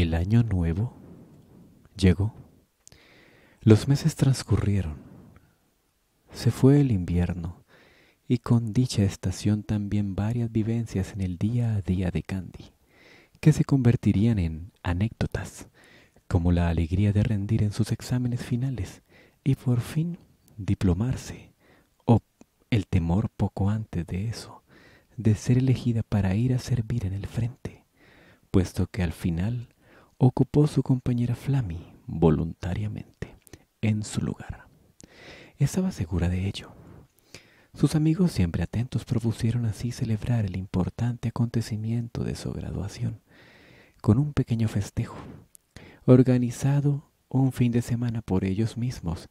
El año nuevo llegó. Los meses transcurrieron. Se fue el invierno y con dicha estación también varias vivencias en el día a día de Candy, que se convertirían en anécdotas, como la alegría de rendir en sus exámenes finales y por fin diplomarse, o el temor poco antes de eso, de ser elegida para ir a servir en el frente, puesto que al final ocupó su compañera Flammy voluntariamente en su lugar. Estaba segura de ello. Sus amigos siempre atentos propusieron así celebrar el importante acontecimiento de su graduación con un pequeño festejo, organizado un fin de semana por ellos mismos,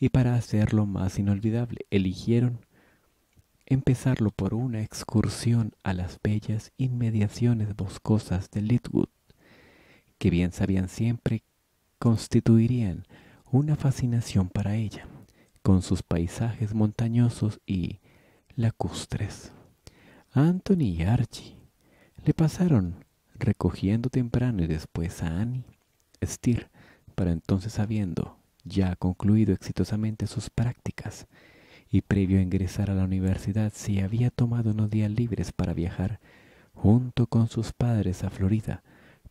y para hacerlo más inolvidable eligieron empezarlo por una excursión a las bellas inmediaciones boscosas de Litwood, que bien sabían siempre constituirían una fascinación para ella, con sus paisajes montañosos y lacustres. Anthony y Archie le pasaron recogiendo temprano y después a Annie. Stir, para entonces habiendo ya concluido exitosamente sus prácticas y previo a ingresar a la universidad, se había tomado unos días libres para viajar junto con sus padres a Florida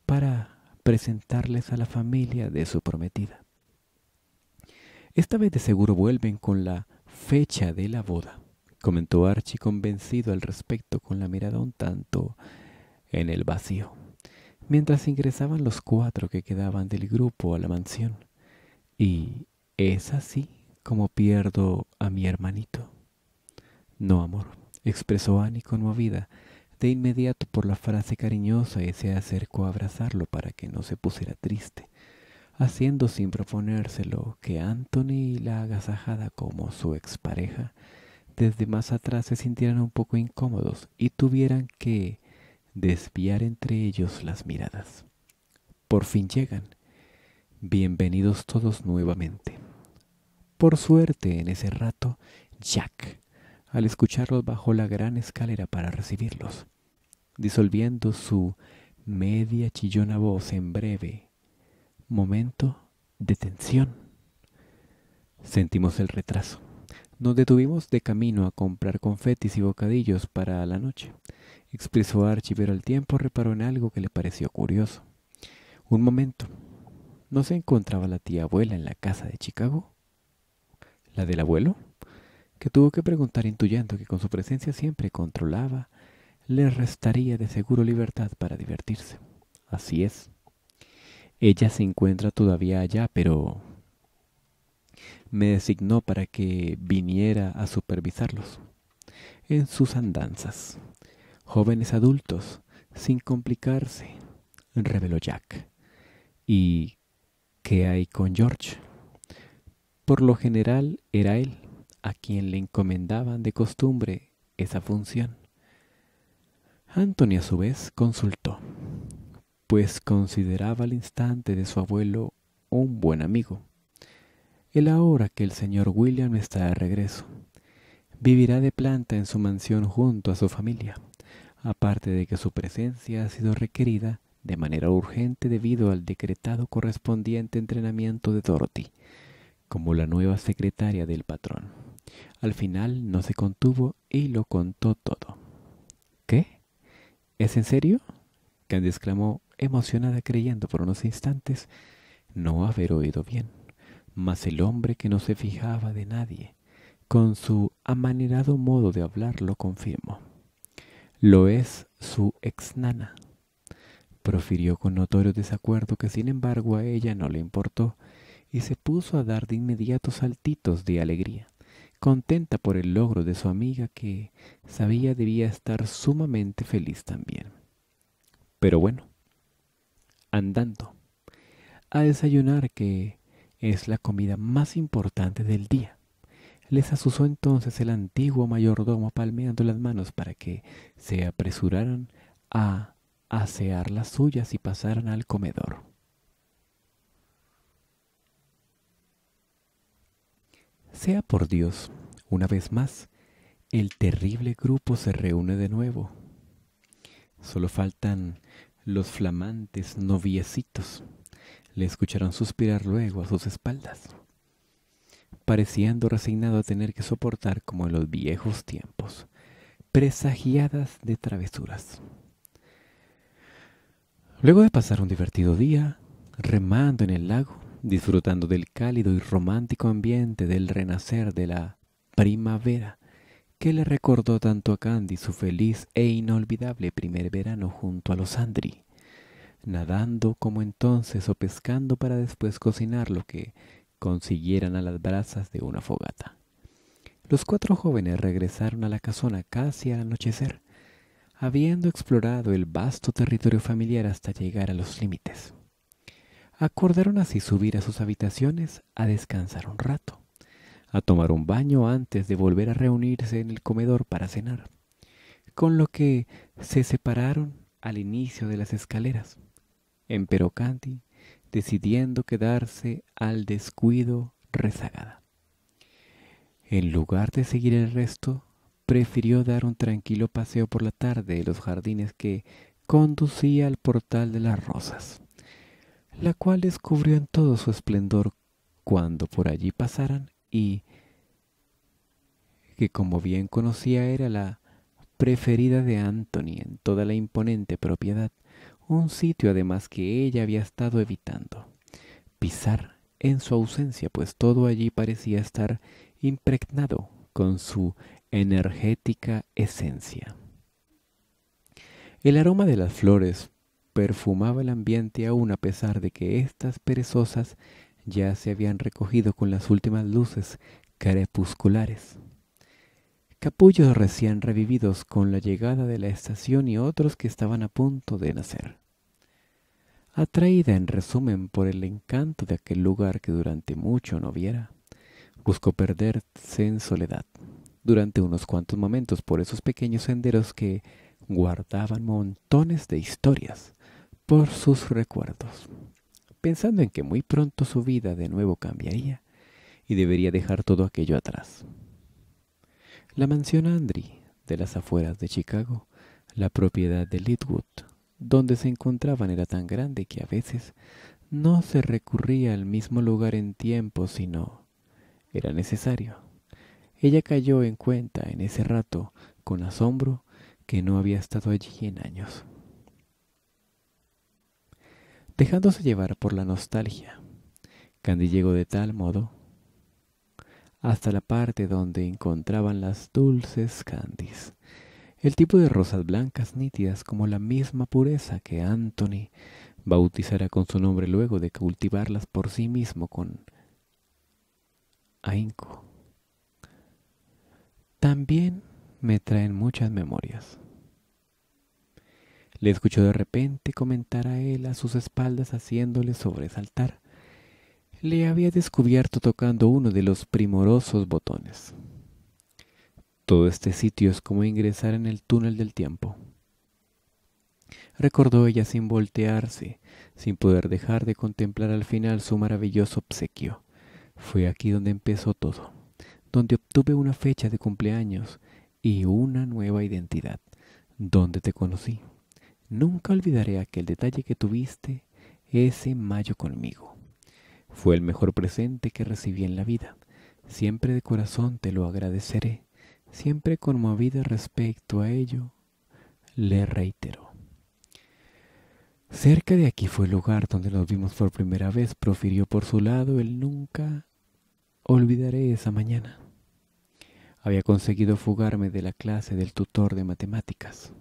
para presentarles a la familia de su prometida. Esta vez de seguro vuelven con la fecha de la boda, comentó Archie convencido al respecto con la mirada un tanto en el vacío, mientras ingresaban los cuatro que quedaban del grupo a la mansión. Y es así como pierdo a mi hermanito. No, amor, expresó Annie conmovida, de inmediato por la frase cariñosa y se acercó a abrazarlo para que no se pusiera triste, haciendo sin proponérselo que Anthony y la agasajada como su expareja desde más atrás se sintieran un poco incómodos y tuvieran que desviar entre ellos las miradas. Por fin llegan. Bienvenidos todos nuevamente. Por suerte, en ese rato, Jack al escucharlos bajó la gran escalera para recibirlos, disolviendo su media chillona voz en breve momento de tensión. Sentimos el retraso. Nos detuvimos de camino a comprar confetis y bocadillos para la noche, expresó Archie, pero al tiempo reparó en algo que le pareció curioso. Un momento. ¿No se encontraba la tía abuela en la casa de Chicago? ¿La del abuelo? que tuvo que preguntar intuyendo que con su presencia siempre controlaba, le restaría de seguro libertad para divertirse. Así es. Ella se encuentra todavía allá, pero me designó para que viniera a supervisarlos en sus andanzas. Jóvenes adultos, sin complicarse, reveló Jack. ¿Y qué hay con George? Por lo general era él, a quien le encomendaban de costumbre esa función. Anthony a su vez consultó, pues consideraba al instante de su abuelo un buen amigo. El ahora que el señor William está de regreso, vivirá de planta en su mansión junto a su familia, aparte de que su presencia ha sido requerida de manera urgente debido al decretado correspondiente entrenamiento de Dorothy como la nueva secretaria del patrón. Al final no se contuvo y lo contó todo. ¿Qué? ¿Es en serio? Candy exclamó, emocionada creyendo por unos instantes no haber oído bien. Mas el hombre que no se fijaba de nadie, con su amanerado modo de hablar, lo confirmó. Lo es su ex nana. Profirió con notorio desacuerdo que sin embargo a ella no le importó y se puso a dar de inmediato saltitos de alegría contenta por el logro de su amiga que sabía debía estar sumamente feliz también. Pero bueno, andando, a desayunar que es la comida más importante del día. Les asusó entonces el antiguo mayordomo palmeando las manos para que se apresuraran a asear las suyas y pasaran al comedor. sea por Dios, una vez más, el terrible grupo se reúne de nuevo. Solo faltan los flamantes noviecitos. Le escucharon suspirar luego a sus espaldas, pareciendo resignado a tener que soportar como en los viejos tiempos, presagiadas de travesuras. Luego de pasar un divertido día, remando en el lago, disfrutando del cálido y romántico ambiente del renacer de la primavera, que le recordó tanto a Candy su feliz e inolvidable primer verano junto a los Andri, nadando como entonces o pescando para después cocinar lo que consiguieran a las brasas de una fogata. Los cuatro jóvenes regresaron a la casona casi al anochecer, habiendo explorado el vasto territorio familiar hasta llegar a los límites. Acordaron así subir a sus habitaciones a descansar un rato, a tomar un baño antes de volver a reunirse en el comedor para cenar, con lo que se separaron al inicio de las escaleras. Empero Candy, decidiendo quedarse al descuido rezagada. En lugar de seguir el resto, prefirió dar un tranquilo paseo por la tarde en los jardines que conducía al portal de las rosas la cual descubrió en todo su esplendor cuando por allí pasaran y que como bien conocía era la preferida de Anthony en toda la imponente propiedad, un sitio además que ella había estado evitando. Pisar en su ausencia, pues todo allí parecía estar impregnado con su energética esencia. El aroma de las flores perfumaba el ambiente aún a pesar de que estas perezosas ya se habían recogido con las últimas luces crepusculares. Capullos recién revividos con la llegada de la estación y otros que estaban a punto de nacer. Atraída en resumen por el encanto de aquel lugar que durante mucho no viera, buscó perderse en soledad durante unos cuantos momentos por esos pequeños senderos que guardaban montones de historias por sus recuerdos, pensando en que muy pronto su vida de nuevo cambiaría y debería dejar todo aquello atrás. La mansión Andri, de las afueras de Chicago, la propiedad de Litwood, donde se encontraban era tan grande que a veces no se recurría al mismo lugar en tiempo, sino era necesario. Ella cayó en cuenta en ese rato, con asombro, que no había estado allí en años dejándose llevar por la nostalgia. Candy llegó de tal modo hasta la parte donde encontraban las dulces Candis, el tipo de rosas blancas nítidas como la misma pureza que Anthony bautizará con su nombre luego de cultivarlas por sí mismo con ahínco. También me traen muchas memorias. Le escuchó de repente comentar a él a sus espaldas haciéndole sobresaltar. Le había descubierto tocando uno de los primorosos botones. Todo este sitio es como ingresar en el túnel del tiempo. Recordó ella sin voltearse, sin poder dejar de contemplar al final su maravilloso obsequio. Fue aquí donde empezó todo, donde obtuve una fecha de cumpleaños y una nueva identidad, donde te conocí. Nunca olvidaré aquel detalle que tuviste ese mayo conmigo. Fue el mejor presente que recibí en la vida. Siempre de corazón te lo agradeceré. Siempre conmovida respecto a ello, le reitero. Cerca de aquí fue el lugar donde nos vimos por primera vez, profirió por su lado el nunca olvidaré esa mañana. Había conseguido fugarme de la clase del tutor de matemáticas.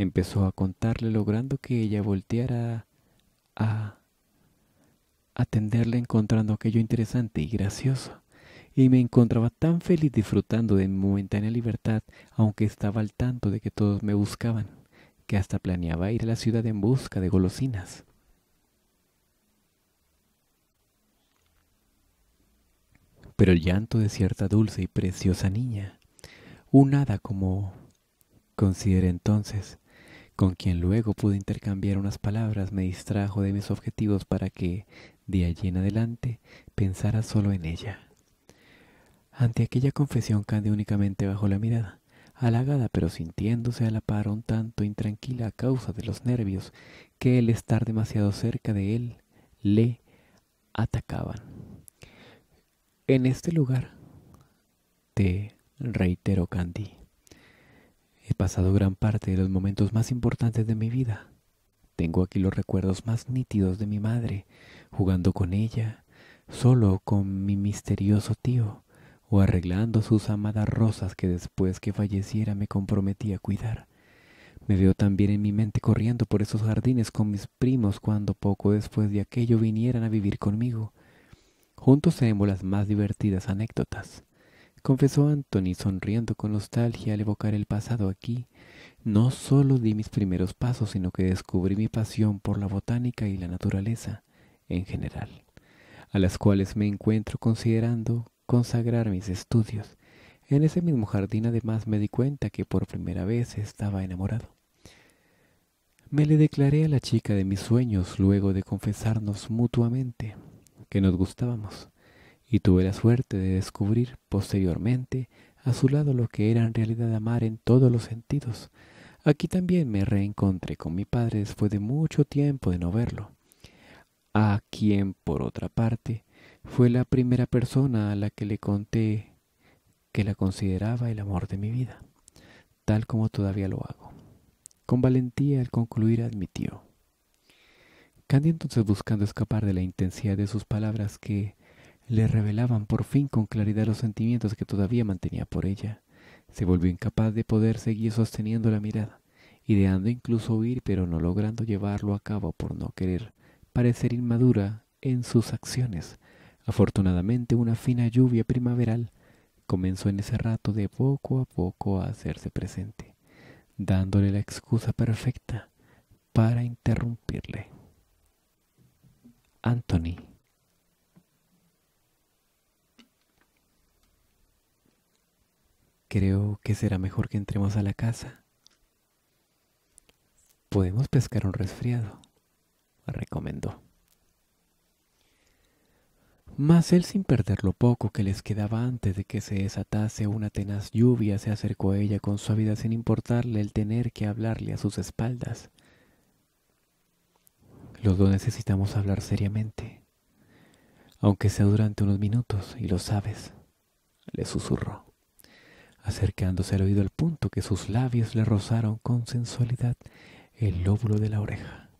Empezó a contarle logrando que ella volteara a atenderle encontrando aquello interesante y gracioso. Y me encontraba tan feliz disfrutando de mi momentánea libertad, aunque estaba al tanto de que todos me buscaban, que hasta planeaba ir a la ciudad en busca de golosinas. Pero el llanto de cierta dulce y preciosa niña, un hada como consideré entonces, con quien luego pude intercambiar unas palabras, me distrajo de mis objetivos para que, de allí en adelante, pensara solo en ella. Ante aquella confesión Candy únicamente bajó la mirada, halagada pero sintiéndose a la par un tanto intranquila a causa de los nervios que el estar demasiado cerca de él le atacaban. En este lugar, te reitero Candy, He pasado gran parte de los momentos más importantes de mi vida. Tengo aquí los recuerdos más nítidos de mi madre, jugando con ella, solo con mi misterioso tío, o arreglando sus amadas rosas que después que falleciera me comprometí a cuidar. Me veo también en mi mente corriendo por esos jardines con mis primos cuando poco después de aquello vinieran a vivir conmigo. Juntos tenemos las más divertidas anécdotas confesó Anthony sonriendo con nostalgia al evocar el pasado aquí. No solo di mis primeros pasos, sino que descubrí mi pasión por la botánica y la naturaleza en general, a las cuales me encuentro considerando consagrar mis estudios. En ese mismo jardín además me di cuenta que por primera vez estaba enamorado. Me le declaré a la chica de mis sueños luego de confesarnos mutuamente que nos gustábamos y tuve la suerte de descubrir posteriormente a su lado lo que era en realidad amar en todos los sentidos. Aquí también me reencontré con mi padre después de mucho tiempo de no verlo, a quien por otra parte fue la primera persona a la que le conté que la consideraba el amor de mi vida, tal como todavía lo hago. Con valentía al concluir admitió. Candy entonces buscando escapar de la intensidad de sus palabras que le revelaban por fin con claridad los sentimientos que todavía mantenía por ella. Se volvió incapaz de poder seguir sosteniendo la mirada, ideando incluso huir, pero no logrando llevarlo a cabo por no querer parecer inmadura en sus acciones. Afortunadamente, una fina lluvia primaveral comenzó en ese rato de poco a poco a hacerse presente, dándole la excusa perfecta para interrumpirle. Anthony Creo que será mejor que entremos a la casa. Podemos pescar un resfriado, recomendó. Mas él, sin perder lo poco que les quedaba antes de que se desatase una tenaz lluvia, se acercó a ella con suavidad sin importarle el tener que hablarle a sus espaldas. Los dos necesitamos hablar seriamente, aunque sea durante unos minutos, y lo sabes, le susurró acercándose al oído al punto que sus labios le rozaron con sensualidad el lóbulo de la oreja,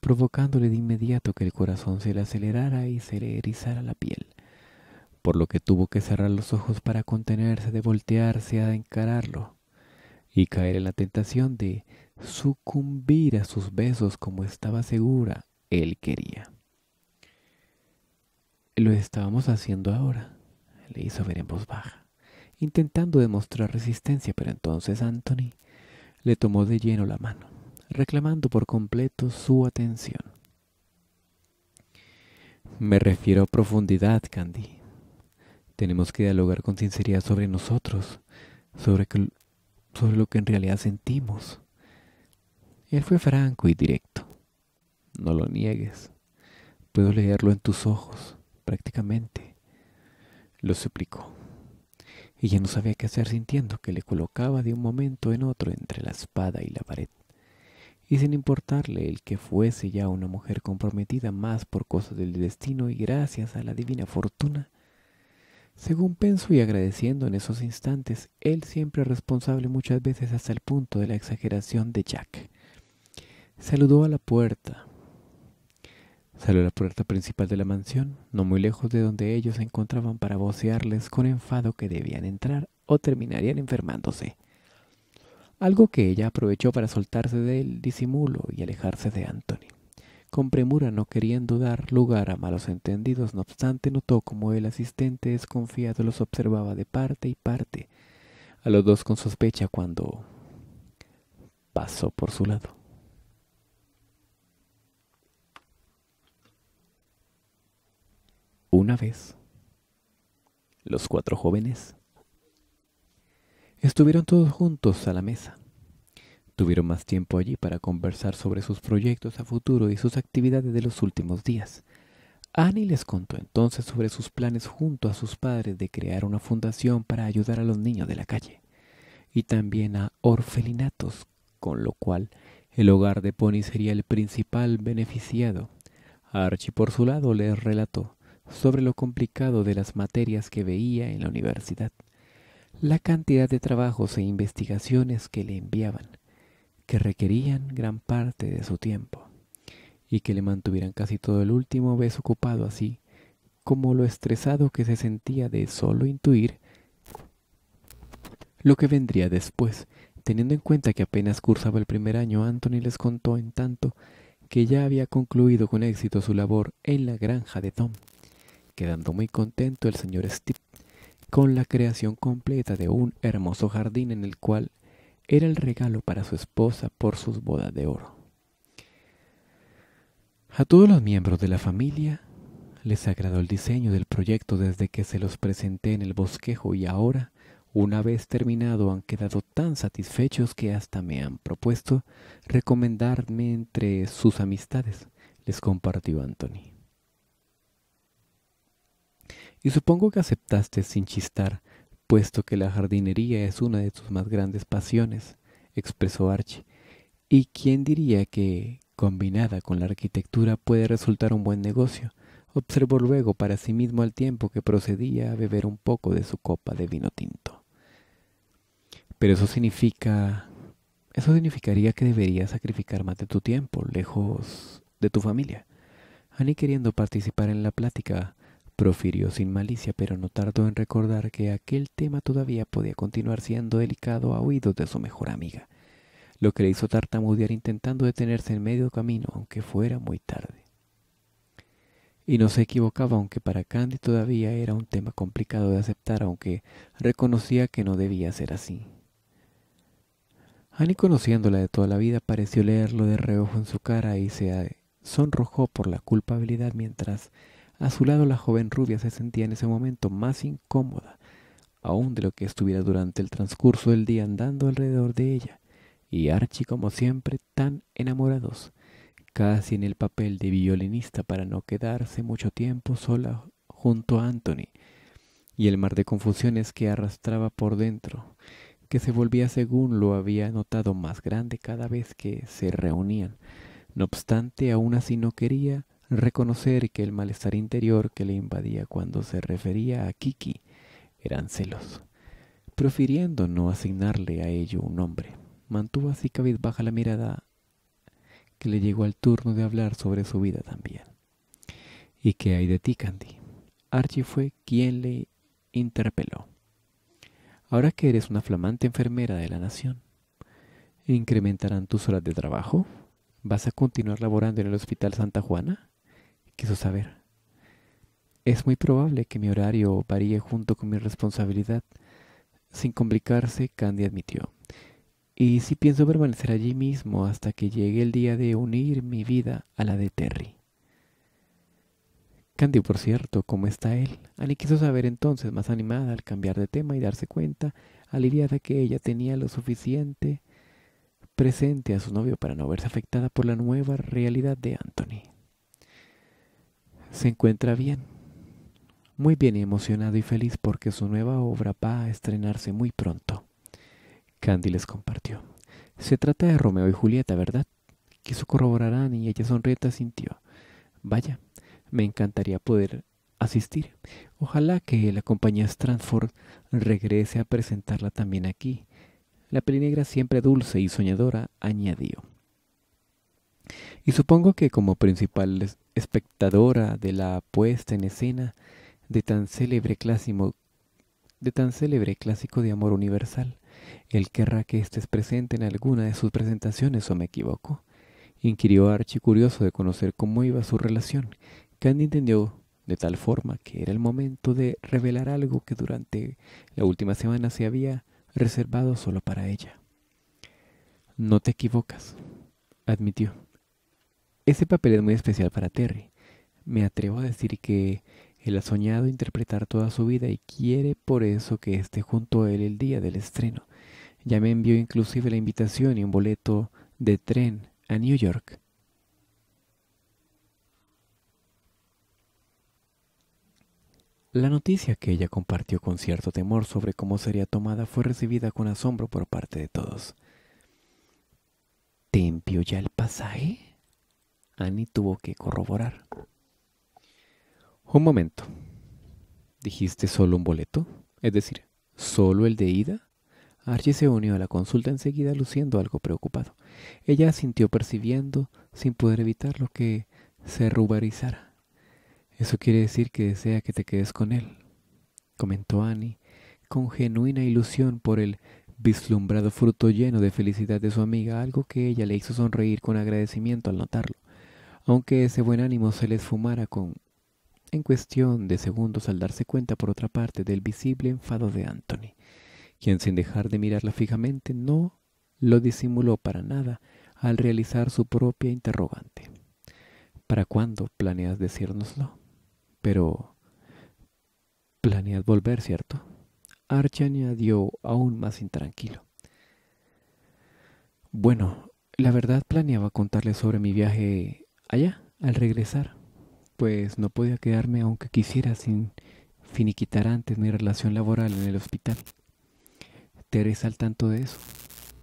provocándole de inmediato que el corazón se le acelerara y se le erizara la piel, por lo que tuvo que cerrar los ojos para contenerse de voltearse a encararlo y caer en la tentación de sucumbir a sus besos como estaba segura él quería. Lo estábamos haciendo ahora, le hizo ver en voz baja intentando demostrar resistencia, pero entonces Anthony le tomó de lleno la mano, reclamando por completo su atención. Me refiero a profundidad, Candy. Tenemos que dialogar con sinceridad sobre nosotros, sobre, sobre lo que en realidad sentimos. Él fue franco y directo. No lo niegues. Puedo leerlo en tus ojos, prácticamente. Lo suplicó. Ella no sabía qué hacer sintiendo que le colocaba de un momento en otro entre la espada y la pared, y sin importarle el que fuese ya una mujer comprometida más por cosas del destino y gracias a la divina fortuna. Según pensó y agradeciendo en esos instantes, él siempre responsable muchas veces hasta el punto de la exageración de Jack. Saludó a la puerta, Salió a la puerta principal de la mansión, no muy lejos de donde ellos se encontraban para vocearles con enfado que debían entrar o terminarían enfermándose. Algo que ella aprovechó para soltarse del disimulo y alejarse de Anthony. Con premura, no queriendo dar lugar a malos entendidos, no obstante, notó como el asistente desconfiado los observaba de parte y parte, a los dos con sospecha cuando pasó por su lado. Una vez, los cuatro jóvenes estuvieron todos juntos a la mesa. Tuvieron más tiempo allí para conversar sobre sus proyectos a futuro y sus actividades de los últimos días. Annie les contó entonces sobre sus planes junto a sus padres de crear una fundación para ayudar a los niños de la calle y también a orfelinatos, con lo cual el hogar de Pony sería el principal beneficiado. Archie por su lado les relató sobre lo complicado de las materias que veía en la universidad, la cantidad de trabajos e investigaciones que le enviaban, que requerían gran parte de su tiempo, y que le mantuvieran casi todo el último mes ocupado así, como lo estresado que se sentía de solo intuir lo que vendría después, teniendo en cuenta que apenas cursaba el primer año, Anthony les contó en tanto que ya había concluido con éxito su labor en la granja de Tom quedando muy contento el señor Steve con la creación completa de un hermoso jardín en el cual era el regalo para su esposa por sus bodas de oro. A todos los miembros de la familia les agradó el diseño del proyecto desde que se los presenté en el bosquejo y ahora, una vez terminado, han quedado tan satisfechos que hasta me han propuesto recomendarme entre sus amistades, les compartió Anthony y supongo que aceptaste sin chistar, puesto que la jardinería es una de tus más grandes pasiones, expresó Archie. ¿Y quién diría que, combinada con la arquitectura, puede resultar un buen negocio? observó luego para sí mismo al tiempo que procedía a beber un poco de su copa de vino tinto. Pero eso significa... Eso significaría que deberías sacrificar más de tu tiempo, lejos de tu familia. Annie queriendo participar en la plática, Profirió sin malicia, pero no tardó en recordar que aquel tema todavía podía continuar siendo delicado a oídos de su mejor amiga, lo que le hizo tartamudear intentando detenerse en medio camino, aunque fuera muy tarde. Y no se equivocaba, aunque para Candy todavía era un tema complicado de aceptar, aunque reconocía que no debía ser así. Annie, conociéndola de toda la vida, pareció leerlo de reojo en su cara y se sonrojó por la culpabilidad mientras a su lado la joven rubia se sentía en ese momento más incómoda, aún de lo que estuviera durante el transcurso del día andando alrededor de ella, y Archie como siempre tan enamorados, casi en el papel de violinista para no quedarse mucho tiempo sola junto a Anthony, y el mar de confusiones que arrastraba por dentro, que se volvía según lo había notado más grande cada vez que se reunían. No obstante, aún así no quería reconocer que el malestar interior que le invadía cuando se refería a Kiki eran celos. Profiriendo no asignarle a ello un nombre, mantuvo así baja la mirada que le llegó al turno de hablar sobre su vida también. ¿Y qué hay de ti, Candy? Archie fue quien le interpeló. Ahora que eres una flamante enfermera de la nación, ¿incrementarán tus horas de trabajo? ¿Vas a continuar laborando en el Hospital Santa Juana? quiso saber. Es muy probable que mi horario varíe junto con mi responsabilidad. Sin complicarse, Candy admitió. Y sí pienso permanecer allí mismo hasta que llegue el día de unir mi vida a la de Terry. Candy, por cierto, ¿cómo está él? Annie quiso saber entonces, más animada al cambiar de tema y darse cuenta, aliviada que ella tenía lo suficiente presente a su novio para no verse afectada por la nueva realidad de Anthony se encuentra bien, muy bien emocionado y feliz porque su nueva obra va a estrenarse muy pronto. Candy les compartió. Se trata de Romeo y Julieta, ¿verdad? Quiso corroborarán y ella sonrieta sintió Vaya, me encantaría poder asistir. Ojalá que la compañía Strandford regrese a presentarla también aquí. La negra siempre dulce y soñadora añadió. Y supongo que como principal espectadora de la puesta en escena de tan célebre clásico, de tan célebre clásico de amor universal, él querrá que estés presente en alguna de sus presentaciones, o me equivoco. Inquirió Archie curioso de conocer cómo iba su relación. Candy entendió de tal forma que era el momento de revelar algo que durante la última semana se había reservado solo para ella. No te equivocas, admitió. Ese papel es muy especial para Terry. Me atrevo a decir que él ha soñado interpretar toda su vida y quiere por eso que esté junto a él el día del estreno. Ya me envió inclusive la invitación y un boleto de tren a New York. La noticia que ella compartió con cierto temor sobre cómo sería tomada fue recibida con asombro por parte de todos. ¿Te envió ya el pasaje? Annie tuvo que corroborar. Un momento. ¿Dijiste solo un boleto? Es decir, ¿solo el de ida? Archie se unió a la consulta enseguida luciendo algo preocupado. Ella sintió percibiendo, sin poder evitarlo, que se rubarizara. Eso quiere decir que desea que te quedes con él, comentó Annie, con genuina ilusión por el vislumbrado fruto lleno de felicidad de su amiga, algo que ella le hizo sonreír con agradecimiento al notarlo aunque ese buen ánimo se les fumara con en cuestión de segundos al darse cuenta por otra parte del visible enfado de Anthony, quien sin dejar de mirarla fijamente no lo disimuló para nada al realizar su propia interrogante. ¿Para cuándo planeas decírnoslo? Pero... planeas volver, ¿cierto? Archie añadió aún más intranquilo. Bueno, la verdad planeaba contarle sobre mi viaje Allá, al regresar, pues no podía quedarme aunque quisiera sin finiquitar antes mi relación laboral en el hospital. Teresa al tanto de eso,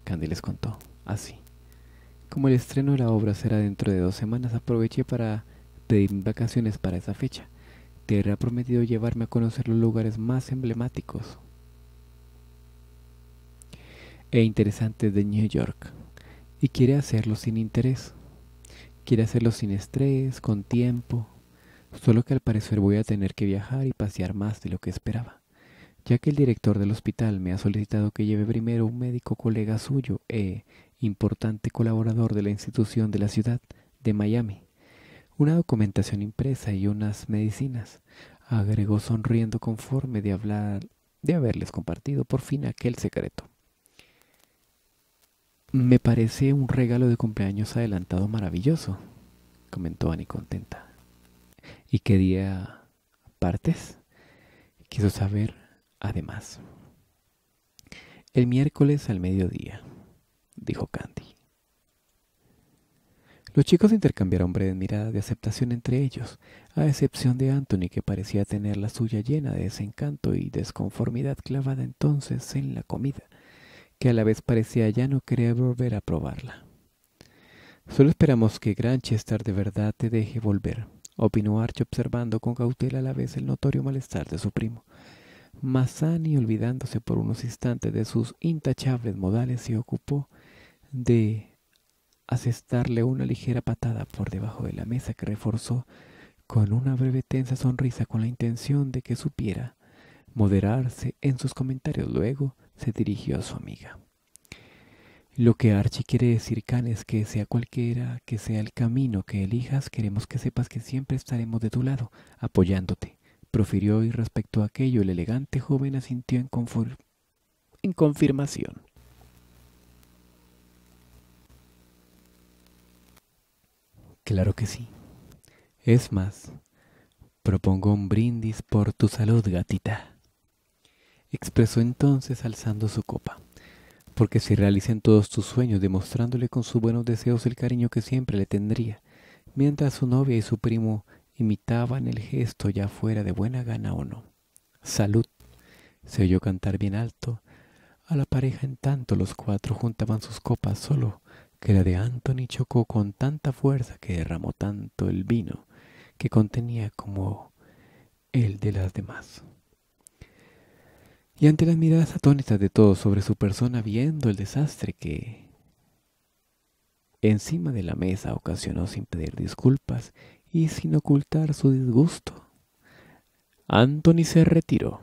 Candy les contó, así. Como el estreno de la obra será dentro de dos semanas, aproveché para pedir vacaciones para esa fecha. Te ha prometido llevarme a conocer los lugares más emblemáticos e interesantes de New York, y quiere hacerlo sin interés Quiere hacerlo sin estrés, con tiempo, solo que al parecer voy a tener que viajar y pasear más de lo que esperaba, ya que el director del hospital me ha solicitado que lleve primero un médico colega suyo e importante colaborador de la institución de la ciudad de Miami, una documentación impresa y unas medicinas, agregó sonriendo conforme de hablar de haberles compartido por fin aquel secreto. Me parece un regalo de cumpleaños adelantado maravilloso, comentó Annie contenta. ¿Y qué día partes? Quiso saber además. El miércoles al mediodía, dijo Candy. Los chicos intercambiaron breves miradas de aceptación entre ellos, a excepción de Anthony, que parecía tener la suya llena de desencanto y desconformidad clavada entonces en la comida que a la vez parecía ya no querer volver a probarla. Solo esperamos que Granchester de verdad te deje volver, opinó Archie observando con cautela a la vez el notorio malestar de su primo. Masani, olvidándose por unos instantes de sus intachables modales, se ocupó de asestarle una ligera patada por debajo de la mesa que reforzó con una breve tensa sonrisa con la intención de que supiera moderarse en sus comentarios luego se dirigió a su amiga. Lo que Archie quiere decir, canes, es que sea cualquiera que sea el camino que elijas, queremos que sepas que siempre estaremos de tu lado, apoyándote, profirió y respecto a aquello el elegante joven asintió en, en confirmación. Claro que sí. Es más, propongo un brindis por tu salud, gatita. Expresó entonces alzando su copa. Porque si realicen todos tus sueños, demostrándole con sus buenos deseos el cariño que siempre le tendría, mientras su novia y su primo imitaban el gesto ya fuera de buena gana o no. Salud. Se oyó cantar bien alto. A la pareja en tanto los cuatro juntaban sus copas, solo que la de Anthony chocó con tanta fuerza que derramó tanto el vino que contenía como el de las demás y ante las miradas atónitas de todos sobre su persona viendo el desastre que encima de la mesa ocasionó sin pedir disculpas y sin ocultar su disgusto, Anthony se retiró.